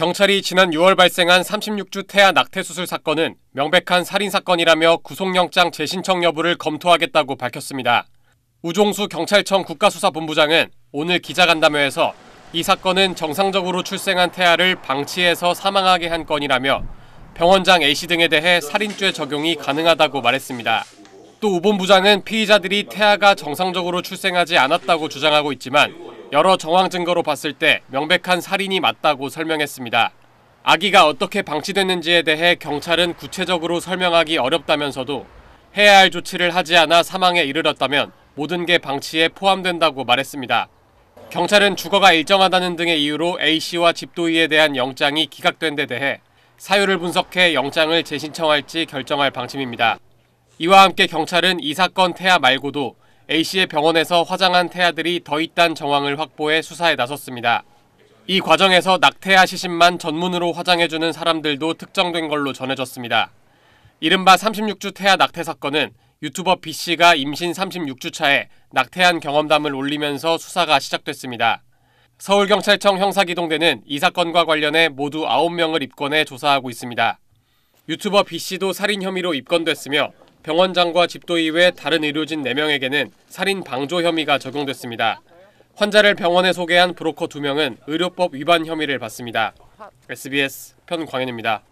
경찰이 지난 6월 발생한 36주 태아 낙태 수술 사건은 명백한 살인 사건이라며 구속영장 재신청 여부를 검토하겠다고 밝혔습니다. 우종수 경찰청 국가수사본부장은 오늘 기자간담회에서 이 사건은 정상적으로 출생한 태아를 방치해서 사망하게 한 건이라며 병원장 A씨 등에 대해 살인죄 적용이 가능하다고 말했습니다. 또 우본부장은 피의자들이 태아가 정상적으로 출생하지 않았다고 주장하고 있지만 여러 정황 증거로 봤을 때 명백한 살인이 맞다고 설명했습니다. 아기가 어떻게 방치됐는지에 대해 경찰은 구체적으로 설명하기 어렵다면서도 해야 할 조치를 하지 않아 사망에 이르렀다면 모든 게 방치에 포함된다고 말했습니다. 경찰은 주거가 일정하다는 등의 이유로 A씨와 집도이에 대한 영장이 기각된 데 대해 사유를 분석해 영장을 재신청할지 결정할 방침입니다. 이와 함께 경찰은 이 사건 태아 말고도 A씨의 병원에서 화장한 태아들이 더 있단 정황을 확보해 수사에 나섰습니다. 이 과정에서 낙태아 시신만 전문으로 화장해주는 사람들도 특정된 걸로 전해졌습니다. 이른바 36주 태아 낙태 사건은 유튜버 B씨가 임신 36주 차에 낙태한 경험담을 올리면서 수사가 시작됐습니다. 서울경찰청 형사기동대는 이 사건과 관련해 모두 9명을 입건해 조사하고 있습니다. 유튜버 B씨도 살인 혐의로 입건됐으며 병원장과 집도의 외 다른 의료진 4명에게는 살인 방조 혐의가 적용됐습니다. 환자를 병원에 소개한 브로커 2명은 의료법 위반 혐의를 받습니다. SBS 편광현입니다.